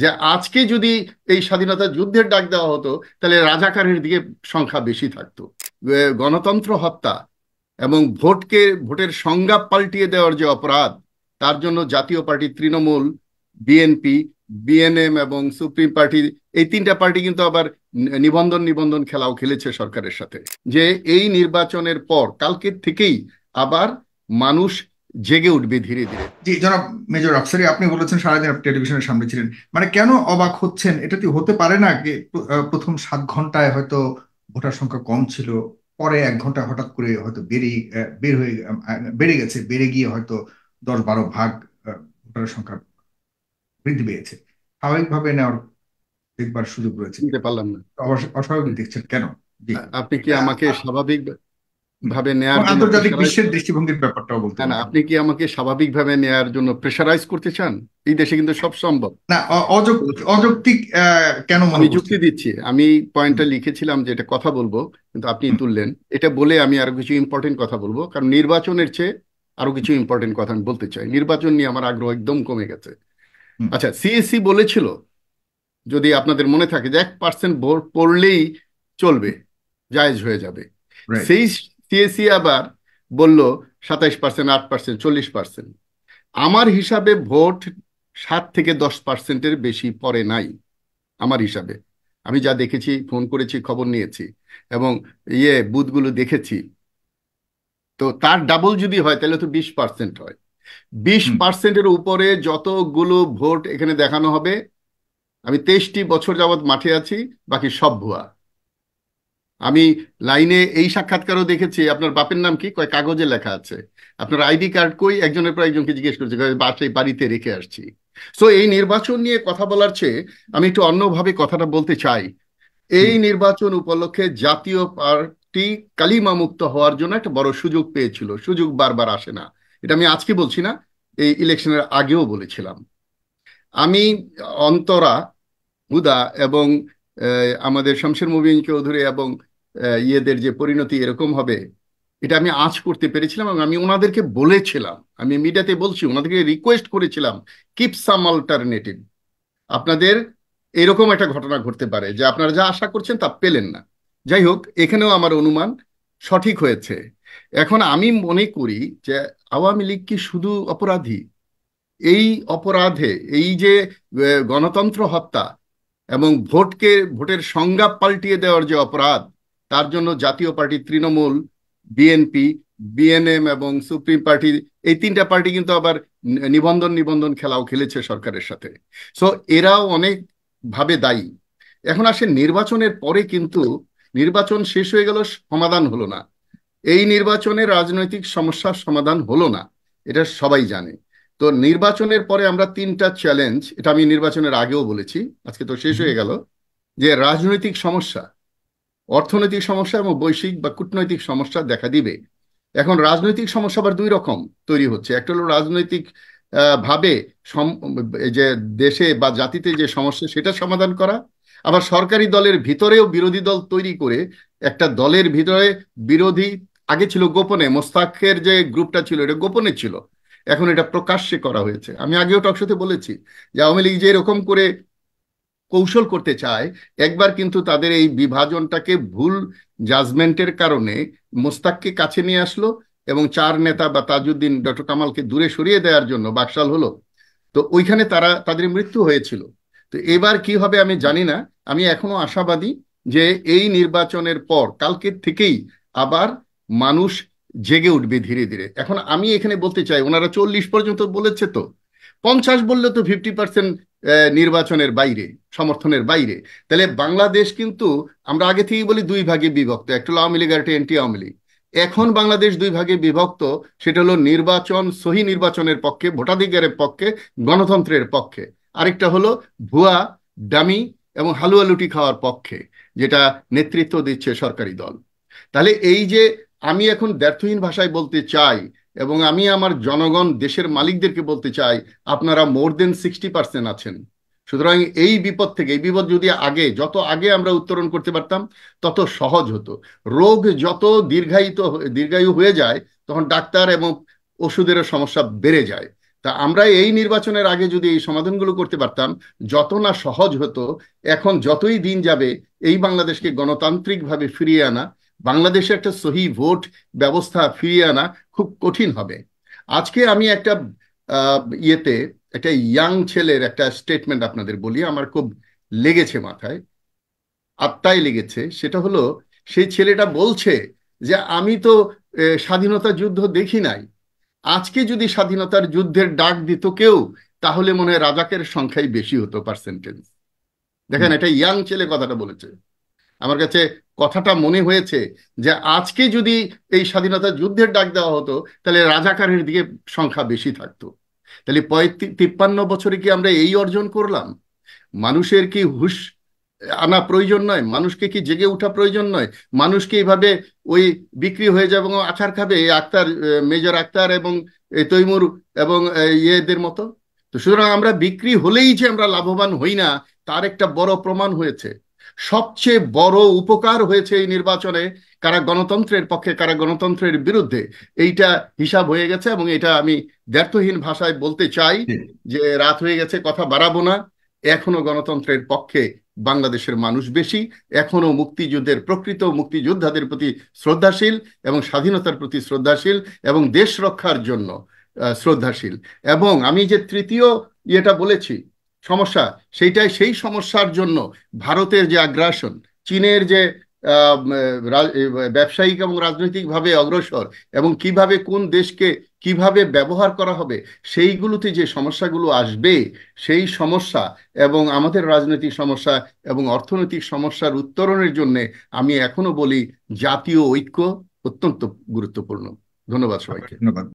যে আজকে যদি এই স্বাধীনতা যুদ্ধের ডাক দেওয়া হতো তাহলে রাজাকারের দিকে সংখ্যা বেশি থাকতো গণতন্ত্র হত্যা এবং ভোটকে ভোটের সংজ্ঞা পাল্টিয়ে দেওয়ার যে অপরাধ তার জন্য Jatiya party Trinamool BNP BNM এবং সুপ্রিম পার্টি এই তিনটা পার্টি কিন্তু আবার নিবন্ধন নিবন্ধন খেলাও খেলেছে সরকারের সাথে যে এই নির্বাচনের পর কালকের থেকেই আবার মানুষ জেগে উঠবে ধীরে ধীরে জি জনাব মেজর আফসারি আপনি বলেছেন সারাদিন আপনি টেলিভিশনের সামনে ছিলেন মানে কেন অবাক হচ্ছেন এটা কি হতে পারে না প্রথম সাত ঘন্টায় হয়তো ভোটার সংখ্যা কম ছিল পরে এক ঘন্টা হঠাৎ করে হয়তো বেড়ে বের হয়ে বেড়ে গেছে বেড়ে গিয়ে হয়তো দশ বারো ভাগ ভোটার সংখ্যা বৃদ্ধি পেয়েছে স্বাভাবিকভাবে নেওয়ার দেখবার সুযোগ রয়েছে পারলাম না অস্বাভাবিক দেখছেন কেন আপনি কি আমাকে স্বাভাবিক ভাবে নেয়ার আন্তর্জাতিক বিশ্বের দৃষ্টিভঙ্গির ব্যাপারটাও বলতে না আপনি কি আমাকে স্বাভাবিকভাবে নেয়ার জন্য প্রেশারাইজ করতে চান এই দেশে কিন্তু সব সম্ভব না অযৌক্তিক কেন আমি যুক্তি দিচ্ছি আমি পয়েন্টটা লিখেছিলাম যে এটা কথা বলবো কিন্তু আপনি তুললেন এটা বলে আমি আরো কিছু ইম্পর্টেন্ট কথা বলবো কারণ নির্বাচনের চেয়ে আরো কিছু ইম্পর্টেন্ট কথা আমি বলতে চাই নির্বাচন নিয়ে আমার আগ্রহ একদম কমে গেছে আচ্ছা সিএসি বলেছিল যদি আপনাদের মনে থাকে যে এক পার্সেন্ট ভোট পড়লেই চলবে জায়েজ হয়ে যাবে সেই সিএসি আবার বলল সাতাইশ পার্সেন্ট আট পার্সেন্ট চল্লিশ পার্সেন্ট আমার হিসাবে ভোট সাত থেকে দশ পার্সেন্টের বেশি পরে নাই আমার হিসাবে আমি যা দেখেছি ফোন করেছি খবর নিয়েছি এবং ইয়ে বুথগুলো দেখেছি তো তার ডাবল যদি হয় তাহলে তো বিশ পার্সেন্ট হয় বিশ পার্সেন্টের উপরে যতগুলো ভোট এখানে দেখানো হবে আমি তেইশটি বছর যাবৎ মাঠে আছি বাকি সব ভুয়া আমি লাইনে এই সাক্ষাৎকারও দেখেছি আপনার বাপের নাম কি কয় কাগজে লেখা আছে আপনার আইডি কার্ড কই একজনের পর একজনকে জিজ্ঞেস করছে বাসে বাড়িতে রেখে আসছি সো এই নির্বাচন নিয়ে কথা বলার চেয়ে আমি একটু অন্যভাবে কথাটা বলতে চাই এই নির্বাচন উপলক্ষে জাতীয় পার্টি কালিমা মুক্ত হওয়ার জন্য একটা বড় সুযোগ পেয়েছিল সুযোগ বারবার আসে না এটা আমি আজকে বলছি না এই ইলেকশনের আগেও বলেছিলাম আমি অন্তরা হুদা এবং আমাদের শমশের মুবিন চৌধুরী এবং ইয়েদের যে পরিণতি এরকম হবে এটা আমি আজ করতে পেরেছিলাম এবং আমি ওনাদেরকে বলেছিলাম আমি মিডিয়াতে বলছি ওনাদেরকে রিকোয়েস্ট করেছিলাম কিপ সাম অল্টারনেটিভ আপনাদের এরকম একটা ঘটনা ঘটতে পারে যে আপনারা যা আশা করছেন তা পেলেন না যাই হোক এখানেও আমার অনুমান সঠিক হয়েছে এখন আমি মনে করি যে আওয়ামী লীগ কি শুধু অপরাধী এই অপরাধে এই যে গণতন্ত্র হত্যা এবং ভোটকে ভোটের সংজ্ঞা পাল্টিয়ে দেওয়ার যে অপরাধ তার জন্য Jatiya party Trinamool BNP BNM এবং সুপ্রিম পার্টি এই তিনটা পার্টি কিন্তু আবার নিবন্ধন নিবন্ধন খেলাও খেলেছে সরকারের সাথে সো এরাও অনেক ভাবে দায়ী এখন আসে নির্বাচনের পরে কিন্তু নির্বাচন শেষ হয়ে গেল সমাধান হলো না এই নির্বাচনে রাজনৈতিক সমস্যার সমাধান হলো না এটা সবাই জানে তো নির্বাচনের পরে আমরা তিনটা চ্যালেঞ্জ এটা আমি নির্বাচনের আগেও বলেছি আজকে তো শেষ হয়ে গেল যে রাজনৈতিক সমস্যা অর্থনৈতিক সমস্যা এবং বৈশ্বিক বা কূটনৈতিক সমস্যা দেখা দিবে এখন রাজনৈতিক সমস্যা আবার দুই রকম তৈরি হচ্ছে একটা হলো রাজনৈতিক ভাবে যে দেশে বা জাতিতে যে সমস্যা সেটা সমাধান করা আবার সরকারি দলের ভিতরেও বিরোধী দল তৈরি করে একটা দলের ভিতরে বিরোধী আগে ছিল গোপনে মোস্তাকের যে গ্রুপটা ছিল এটা গোপনে ছিল এখন এটা প্রকাশ্যে করা হয়েছে আমি আগেও টকশোতে বলেছি যে আওয়ামী লীগ যে এরকম করে কৌশল করতে চায় একবার কিন্তু তাদের এই বিভাজনটাকে ভুল জাজমেন্টের কারণে মোস্তাককে কাছে নিয়ে আসলো এবং চার নেতা বা তাজউদ্দিন ডক্টর কামালকে দূরে সরিয়ে দেওয়ার জন্য বাকশাল হলো তো ওইখানে তারা তাদের মৃত্যু হয়েছিল তো এবার কি হবে আমি জানি না আমি এখনো আশাবাদী যে এই নির্বাচনের পর কালকে থেকেই আবার মানুষ জেগে উঠবে ধীরে ধীরে এখন আমি এখানে বলতে চাই ওনারা চল্লিশ পর্যন্ত বলেছে তো পঞ্চাশ বললে তো ফিফটি পার্সেন্ট নির্বাচনের বাইরে সমর্থনের বাইরে তাহলে বাংলাদেশ কিন্তু আমরা আগে থেকেই বলি দুই ভাগে বিভক্ত একটা আওয়ামী লীগ আর একটা এনটি আওয়ামী লীগ এখন বাংলাদেশ দুই ভাগে বিভক্ত সেটা হলো নির্বাচন সহি নির্বাচনের পক্ষে ভোটাধিকারের পক্ষে গণতন্ত্রের পক্ষে আরেকটা হলো ভুয়া ডামি এবং হালুয়া লুটি খাওয়ার পক্ষে যেটা নেতৃত্ব দিচ্ছে সরকারি দল তাহলে এই যে আমি এখন ব্যর্থহীন ভাষায় বলতে চাই এবং আমি আমার জনগণ দেশের মালিকদেরকে বলতে চাই আপনারা মোর দেন সিক্সটি পার্সেন্ট আছেন সুতরাং এই বিপদ থেকে এই বিপদ যদি আগে যত আগে আমরা উত্তরণ করতে পারতাম তত সহজ হতো রোগ যত দীর্ঘায়িত দীর্ঘায়ু হয়ে যায় তখন ডাক্তার এবং ওষুধেরও সমস্যা বেড়ে যায় তা আমরা এই নির্বাচনের আগে যদি এই সমাধানগুলো করতে পারতাম যত না সহজ হতো এখন যতই দিন যাবে এই বাংলাদেশকে গণতান্ত্রিকভাবে ফিরিয়ে আনা বাংলাদেশে একটা সহি ভোট ব্যবস্থা ফিরিয়ে আনা খুব কঠিন হবে আজকে আমি একটা ইয়েতে একটা ইয়াং ছেলের একটা স্টেটমেন্ট আপনাদের বলি আমার খুব লেগেছে মাথায় আত্মায় লেগেছে সেটা হলো সেই ছেলেটা বলছে যে আমি তো স্বাধীনতা যুদ্ধ দেখি নাই আজকে যদি স্বাধীনতার যুদ্ধের ডাক দিত কেউ তাহলে মনে হয় রাজাকের সংখ্যাই বেশি হতো পার্সেন্টেজ দেখেন এটা ইয়াং ছেলে কথাটা বলেছে আমার কাছে কথাটা মনে হয়েছে যে আজকে যদি এই স্বাধীনতা যুদ্ধের ডাক দেওয়া হতো তাহলে রাজাকারের দিকে সংখ্যা বেশি থাকতো তাহলে তিপ্পান্ন বছরে কি আমরা এই অর্জন করলাম মানুষের কি হুশ আনা প্রয়োজন নয় মানুষকে কি জেগে ওঠা প্রয়োজন নয় মানুষকে এইভাবে ওই বিক্রি হয়ে যাবে এবং আচার খাবে এই আক্তার মেজর আক্তার এবং তৈমুর এবং ইয়েদের মতো তো সুতরাং আমরা বিক্রি হলেই যে আমরা লাভবান হই না তার একটা বড় প্রমাণ হয়েছে সবচেয়ে বড় উপকার হয়েছে এই নির্বাচনে কারা গণতন্ত্রের পক্ষে কারা গণতন্ত্রের বিরুদ্ধে এইটা হিসাব হয়ে গেছে এবং এটা আমি দ্ব্যর্থহীন ভাষায় বলতে চাই যে রাত হয়ে গেছে কথা বাড়াবো না এখনো গণতন্ত্রের পক্ষে বাংলাদেশের মানুষ বেশি এখনো মুক্তিযুদ্ধের প্রকৃত মুক্তিযোদ্ধাদের প্রতি শ্রদ্ধাশীল এবং স্বাধীনতার প্রতি শ্রদ্ধাশীল এবং দেশ রক্ষার জন্য শ্রদ্ধাশীল এবং আমি যে তৃতীয় ইয়েটা বলেছি সমস্যা সেইটাই সেই সমস্যার জন্য ভারতের যে আগ্রাসন চীনের যে ব্যবসায়িক এবং রাজনৈতিকভাবে অগ্রসর এবং কিভাবে কোন দেশকে কিভাবে ব্যবহার করা হবে সেইগুলোতে যে সমস্যাগুলো আসবে সেই সমস্যা এবং আমাদের রাজনৈতিক সমস্যা এবং অর্থনৈতিক সমস্যার উত্তরণের জন্য আমি এখনো বলি জাতীয় ঐক্য অত্যন্ত গুরুত্বপূর্ণ ধন্যবাদ সবাইকে ধন্যবাদ